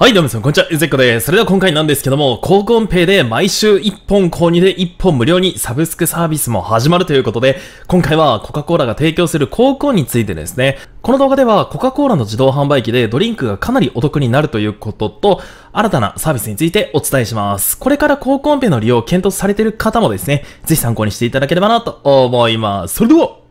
はい、どうも皆さん、こんにちは。ゆずっこです。それでは今回なんですけども、高コンペで毎週1本購入で1本無料にサブスクサービスも始まるということで、今回はコカ・コーラが提供する高コンについてですね、この動画ではコカ・コーラの自動販売機でドリンクがかなりお得になるということと、新たなサービスについてお伝えします。これから高コンペの利用を検討されている方もですね、ぜひ参考にしていただければなと思います。それでは、行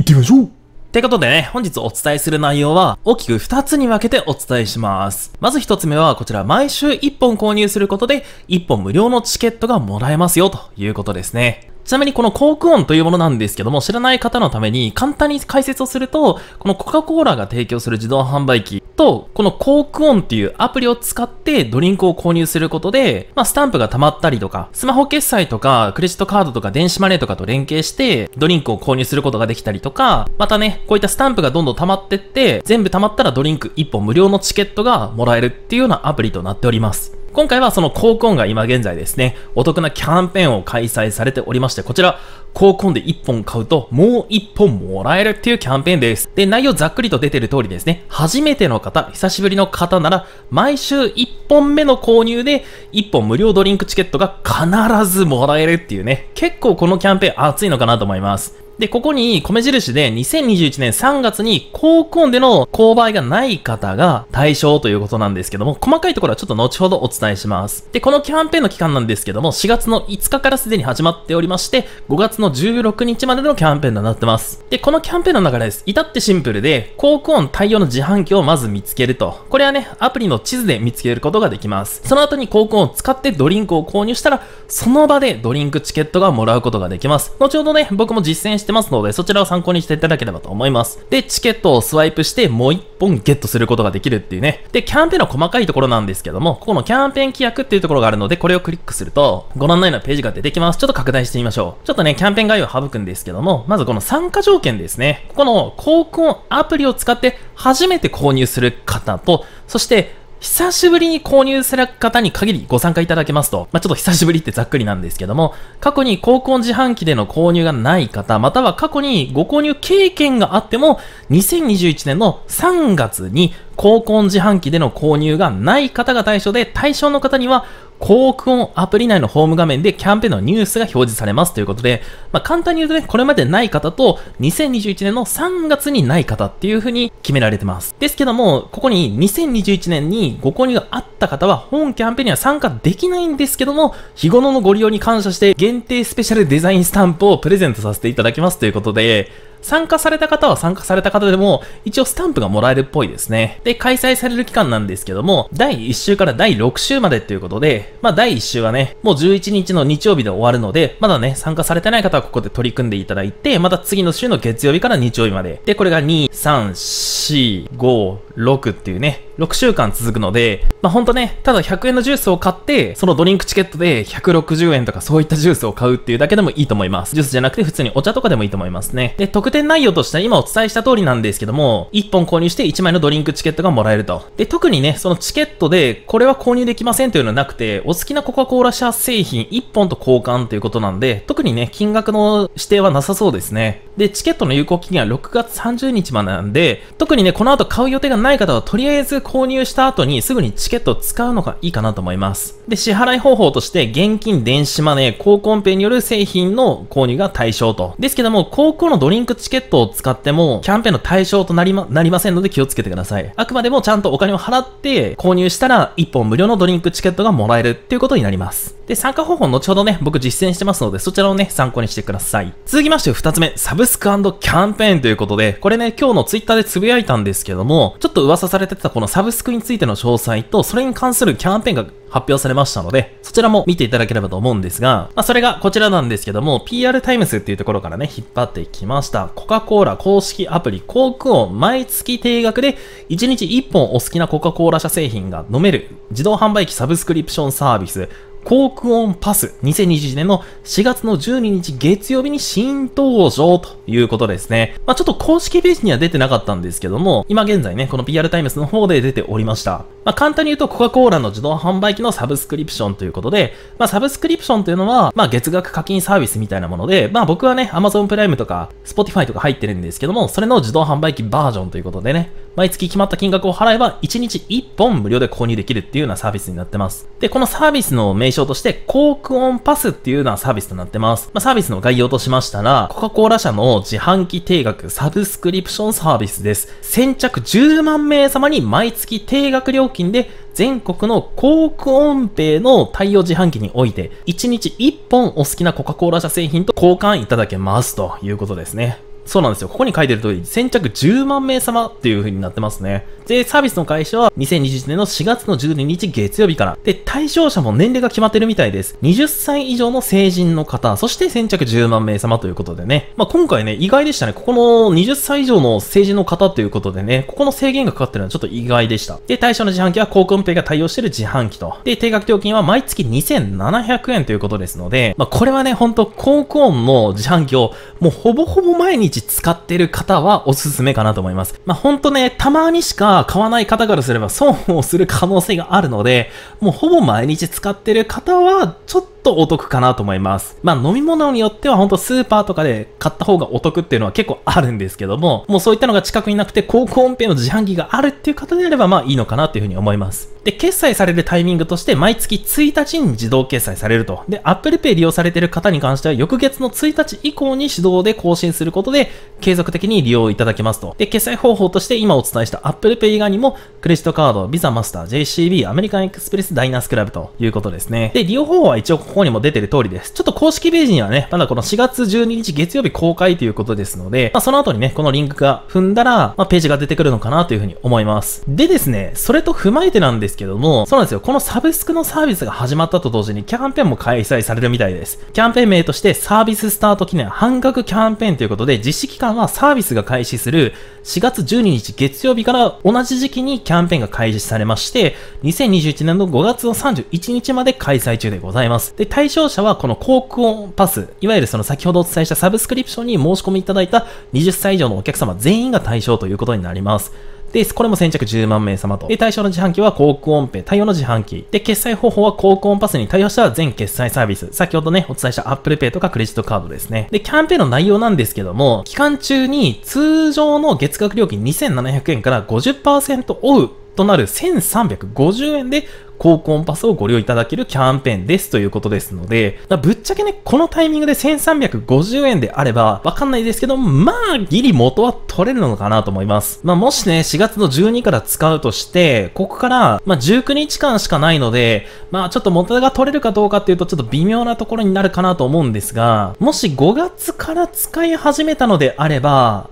ってみましょうってことでね、本日お伝えする内容は大きく2つに分けてお伝えします。まず1つ目はこちら毎週1本購入することで1本無料のチケットがもらえますよということですね。ちなみにこのコーク音というものなんですけども、知らない方のために簡単に解説をすると、このコカ・コーラが提供する自動販売機、と、このコークオンっていうアプリを使ってドリンクを購入することで、まあ、スタンプが溜まったりとか、スマホ決済とか、クレジットカードとか電子マネーとかと連携して、ドリンクを購入することができたりとか、またね、こういったスタンプがどんどん溜まってって、全部溜まったらドリンク1本無料のチケットがもらえるっていうようなアプリとなっております。今回はその高コンが今現在ですね、お得なキャンペーンを開催されておりまして、こちら、高コンで1本買うともう1本もらえるっていうキャンペーンです。で、内容ざっくりと出てる通りですね、初めての方、久しぶりの方なら、毎週1本目の購入で1本無料ドリンクチケットが必ずもらえるっていうね、結構このキャンペーン熱いのかなと思います。で、ここに米印で2021年3月に高ンでの購買がない方が対象ということなんですけども、細かいところはちょっと後ほどお伝えします。で、このキャンペーンの期間なんですけども、4月の5日からすでに始まっておりまして、5月の16日までのキャンペーンとなってます。で、このキャンペーンの流れです。至ってシンプルで、高ー音対応の自販機をまず見つけると。これはね、アプリの地図で見つけることができます。その後に高校音を使ってドリンクを購入したら、その場でドリンクチケットがもらうことができます。後ほどね、僕も実践してしてますので、そちらを参考にしていただければと思います。で、チケットをスワイプしてもう1本ゲットすることができるっていうね。で、キャンペーンの細かいところなんですけども、ここのキャンペーン規約っていうところがあるので、これをクリックすると、ご覧のようなページが出てきます。ちょっと拡大してみましょう。ちょっとね、キャンペーン概要を省くんですけども、まずこの参加条件ですね。ここの、高校アプリを使って初めて購入する方と、そして、久しぶりに購入する方に限りご参加いただけますと、まあ、ちょっと久しぶりってざっくりなんですけども、過去に高校自販機での購入がない方、または過去にご購入経験があっても、2021年の3月に高校自販機での購入がない方が対象で、対象の方には、広告音アプリ内のホーム画面でキャンペーンのニュースが表示されますということで、まあ、簡単に言うとね、これまでない方と、2021年の3月にない方っていう風に決められてます。ですけども、ここに2021年にご購入があった方は、本キャンペーンには参加できないんですけども、日頃のご利用に感謝して、限定スペシャルデザインスタンプをプレゼントさせていただきますということで、参加された方は参加された方でも、一応スタンプがもらえるっぽいですね。で、開催される期間なんですけども、第1週から第6週までということで、まあ第1週はね、もう11日の日曜日で終わるので、まだね、参加されてない方はここで取り組んでいただいて、また次の週の月曜日から日曜日まで。で、これが2、3、4、5、6っていうね、6週間続くので、まあほんとね、ただ100円のジュースを買って、そのドリンクチケットで160円とかそういったジュースを買うっていうだけでもいいと思います。ジュースじゃなくて普通にお茶とかでもいいと思いますね。で、特典内容としては今お伝えした通りなんですけども、1本購入して1枚のドリンクチケットがもらえると。で、特にね、そのチケットでこれは購入できませんというのはなくて、お好きなコカ・コーラ社製品1本と交換ということなんで、特にね、金額の指定はなさそうですね。で、チケットの有効期限は6月30日までなんで、特にね、この後買う予定がない方はとりあえず購入した後にすぐにチケットを使うのがいいかなと思います。で、支払い方法として現金、電子マネー、高コンペによる製品の購入が対象と。ですけども、高校のドリンクチケットを使っても、キャンペーンの対象となりま、なりませんので気をつけてください。あくまでもちゃんとお金を払って購入したら、1本無料のドリンクチケットがもらえるっていうことになります。で、参加方法後ほどね、僕実践してますので、そちらをね、参考にしてください。続きまして、二つ目、サブスクキャンペーンということで、これね、今日のツイッターでつぶやいたんですけども、ちょっと噂されてたこのサブスクについての詳細と、それに関するキャンペーンが発表されましたので、そちらも見ていただければと思うんですが、まあ、それがこちらなんですけども、PR タイムスっていうところからね、引っ張ってきました。コカ・コーラ公式アプリ、コークオン、毎月定額で、1日1本お好きなコカ・コーラ社製品が飲める、自動販売機サブスクリプションサービス、コークオンパス2021年の4月の12日月曜日に新登場ということですね。まあ、ちょっと公式ページには出てなかったんですけども、今現在ね、この PR タイムスの方で出ておりました。まあ、簡単に言うとコカ・コーラの自動販売機のサブスクリプションということで、まあ、サブスクリプションというのは、まあ、月額課金サービスみたいなもので、まあ、僕はね、Amazon プライムとか Spotify とか入ってるんですけども、それの自動販売機バージョンということでね、毎月決まった金額を払えば1日1本無料で購入できるっていうようなサービスになってます。で、このサービスの名称称として、コークオンパスっていうのはサービスとなってます。まあ、サービスの概要としましたら、コカ・コーラ社の自販機定額サブスクリプションサービスです。先着10万名様に毎月定額料金で全国のコークオンペイの対応自販機において、1日1本お好きなコカ・コーラ社製品と交換いただけますということですね。そうなんですよ。ここに書いてる通り、先着10万名様っていう風になってますね。で、サービスの開始は2021年の4月の12日月曜日から。で、対象者も年齢が決まってるみたいです。20歳以上の成人の方、そして先着10万名様ということでね。まあ、今回ね、意外でしたね。ここの20歳以上の成人の方ということでね、ここの制限がかかってるのはちょっと意外でした。で、対象の自販機は航空運転が対応してる自販機と。で、定額料金は毎月2700円ということですので、まあ、これはね、ほんと、高校の自販機をもうほぼほぼ毎日使ってる方はおすすめかなと思います。まあ、ほんとね、たまにしか買わない方からすれば損をする可能性があるので、もうほぼ毎日使ってる方は、ちょっととお得かなと思います。まあ飲み物によってはほんとスーパーとかで買った方がお得っていうのは結構あるんですけども、もうそういったのが近くになくて高校音平の自販機があるっていう方であればまあいいのかなっていうふうに思います。で、決済されるタイミングとして毎月1日に自動決済されると。で、Apple Pay 利用されている方に関しては翌月の1日以降に手動で更新することで継続的に利用いただけますと。で、決済方法として今お伝えした Apple Pay 以外にもクレジットカード、Visa Master、JCB、アメリカンエクスプレス、ダイナスクラブということですね。で、利用方法は一応こにも出てる通りです。ちょっと公式ページにはね、まだこの4月12日月曜日公開ということですので、まあ、その後にね、このリンクが踏んだら、まあ、ページが出てくるのかなというふうに思います。でですね、それと踏まえてなんですけども、そうなんですよ、このサブスクのサービスが始まったと同時にキャンペーンも開催されるみたいです。キャンペーン名としてサービススタート記念半額キャンペーンということで、実施期間はサービスが開始する4月12日月曜日から同じ時期にキャンペーンが開始されまして、2021年の5月の31日まで開催中でございます。で、対象者はこの航空パス、いわゆるその先ほどお伝えしたサブスクリプションに申し込みいただいた20歳以上のお客様全員が対象ということになります。で、これも先着10万名様と。で、対象の自販機は航空音ペイ対応の自販機。で、決済方法は航空音パスに対応した全決済サービス。先ほどね、お伝えした Apple Pay とかクレジットカードですね。で、キャンペーンの内容なんですけども、期間中に通常の月額料金2700円から50%オフとなる1350円で高コンパスをご利用いただけるキャンペーンですということですので、ぶっちゃけね、このタイミングで1350円であれば、わかんないですけど、まあ、ギリ元は取れるのかなと思います。まあ、もしね、4月の12から使うとして、ここから、まあ、19日間しかないので、まあ、ちょっと元が取れるかどうかっていうと、ちょっと微妙なところになるかなと思うんですが、もし5月から使い始めたのであれば、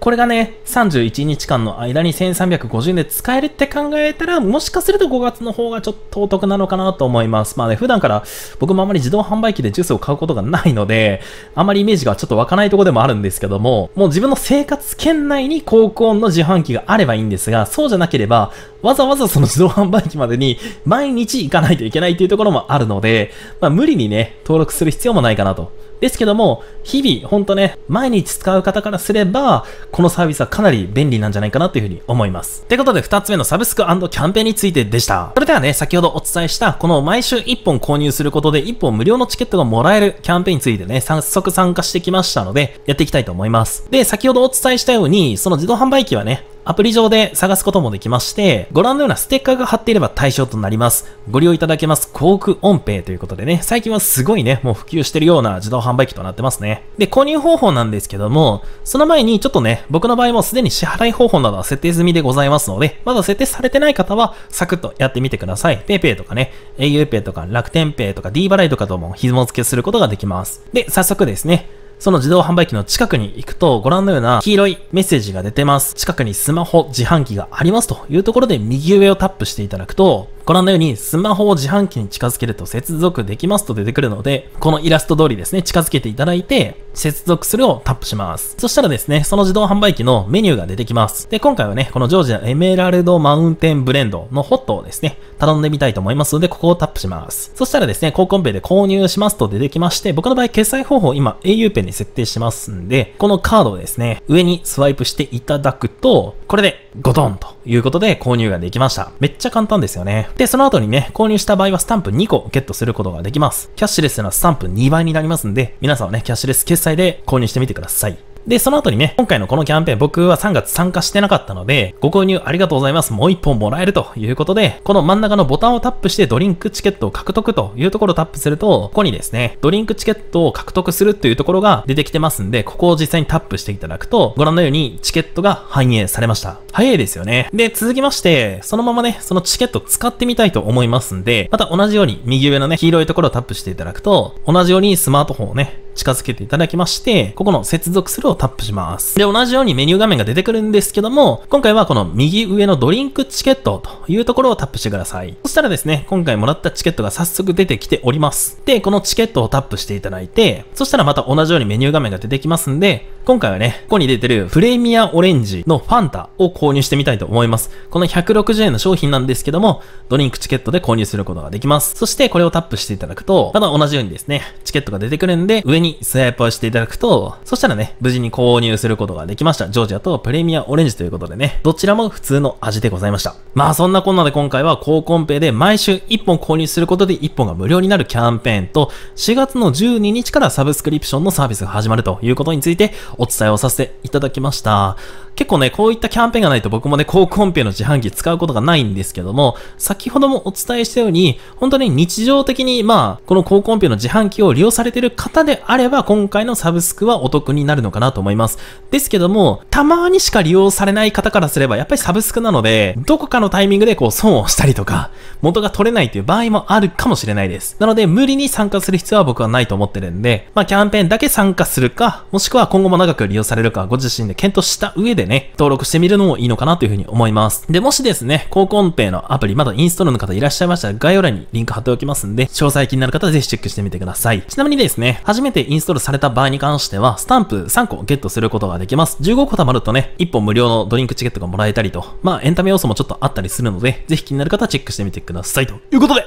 これがね、31日間の間に1350円で使えるって考えたら、もしかすると5月の方がちょっとお得なのかなと思います。まあね、普段から僕もあまり自動販売機でジュースを買うことがないので、あまりイメージがちょっと湧かないとこでもあるんですけども、もう自分の生活圏内に高校の自販機があればいいんですが、そうじゃなければ、わざわざその自動販売機までに毎日行かないといけないというところもあるので、まあ、無理にね、登録する必要もないかなと。ですけども、日々、ほんとね、毎日使う方からすれば、このサービスはかなり便利なんじゃないかなというふうに思います。ってことで、2つ目のサブスクキャンペーンについてでした。それではね、先ほどお伝えした、この毎週1本購入することで1本無料のチケットがもらえるキャンペーンについてね、早速参加してきましたので、やっていきたいと思います。で、先ほどお伝えしたように、その自動販売機はね、アプリ上で探すこともできまして、ご覧のようなステッカーが貼っていれば対象となります。ご利用いただけます、航空音ペイということでね、最近はすごいね、もう普及してるような自動販売機となってますね。で、購入方法なんですけども、その前にちょっとね、僕の場合もすでに支払い方法などは設定済みでございますので、まだ設定されてない方は、サクッとやってみてください。PayPay とかね、auPay とか楽天 Pay とか D 払いとかとも紐付けすることができます。で、早速ですね、その自動販売機の近くに行くと、ご覧のような黄色いメッセージが出てます。近くにスマホ、自販機がありますというところで右上をタップしていただくと、ご覧のようにスマホを自販機に近づけると接続できますと出てくるので、このイラスト通りですね、近づけていただいて、接続するをタップします。そしたらですね、その自動販売機のメニューが出てきます。で、今回はね、このジョージアエメラルドマウンテンブレンドのホットをですね、頼んでみたいと思いますので、ここをタップします。そしたらですね、高コンペで購入しますと出てきまして、僕の場合決済方法今 au ペンに設定しますんで、このカードをですね、上にスワイプしていただくと、これでゴトンということで購入ができました。めっちゃ簡単ですよね。で、その後にね、購入した場合はスタンプ2個ゲットすることができます。キャッシュレスなスタンプ2倍になりますんで、皆さんはね、キャッシュレス決済で購入してみてください。で、その後にね、今回のこのキャンペーン僕は3月参加してなかったので、ご購入ありがとうございます。もう1本もらえるということで、この真ん中のボタンをタップしてドリンクチケットを獲得というところをタップすると、ここにですね、ドリンクチケットを獲得するというところが出てきてますんで、ここを実際にタップしていただくと、ご覧のようにチケットが反映されました。早いですよね。で、続きまして、そのままね、そのチケット使ってみたいと思いますんで、また同じように右上のね、黄色いところをタップしていただくと、同じようにスマートフォンをね、近づけていただきまして、ここの接続するをタップします。で、同じようにメニュー画面が出てくるんですけども、今回はこの右上のドリンクチケットというところをタップしてください。そしたらですね、今回もらったチケットが早速出てきております。で、このチケットをタップしていただいて、そしたらまた同じようにメニュー画面が出てきますんで、今回はね、ここに出てるプレミアオレンジのファンタを購入してみたいと思います。この160円の商品なんですけども、ドリンクチケットで購入することができます。そしてこれをタップしていただくと、また同じようにですね、チケットが出てくるんで、上ににスワイプをしていただくと、そしたらね、無事に購入することができました。ジョージアとプレミアオレンジということでね、どちらも普通の味でございました。まあそんなこんなで今回は高コンペで毎週1本購入することで1本が無料になるキャンペーンと、4月の12日からサブスクリプションのサービスが始まるということについてお伝えをさせていただきました。結構ね、こういったキャンペーンがないと僕もね、高コンペの自販機使うことがないんですけども、先ほどもお伝えしたように、本当に日常的に、まあ、この高コンペの自販機を利用されている方であれば今回のサブスクはお得になるのかなと思います。ですけども、たまにしか利用されない方からすればやっぱりサブスクなので、どこかのタイミングでこう損をしたりとか、元が取れないという場合もあるかもしれないです。なので無理に参加する必要は僕はないと思ってるんで、まあキャンペーンだけ参加するか、もしくは今後も長く利用されるかご自身で検討した上でね、登録してみるのもいいのかなというふうに思います。で、もしですね、高コンペのアプリまだインストールの方いらっしゃいましたら概要欄にリンク貼っておきますんで、詳細気になる方はぜひチェックしてみてください。ちなみにですね、初めてインストールされた場合に関しては、スタンプ3個ゲットすることができます。15個貯まるとね、1本無料のドリンクチケットがもらえたりと、まあエンタメ要素もちょっとあったりするので、ぜひ気になる方はチェックしてみてください。ということで、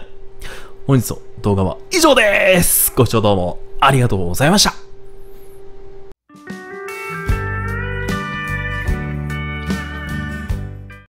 本日の動画は以上ですご視聴どうもありがとうございました。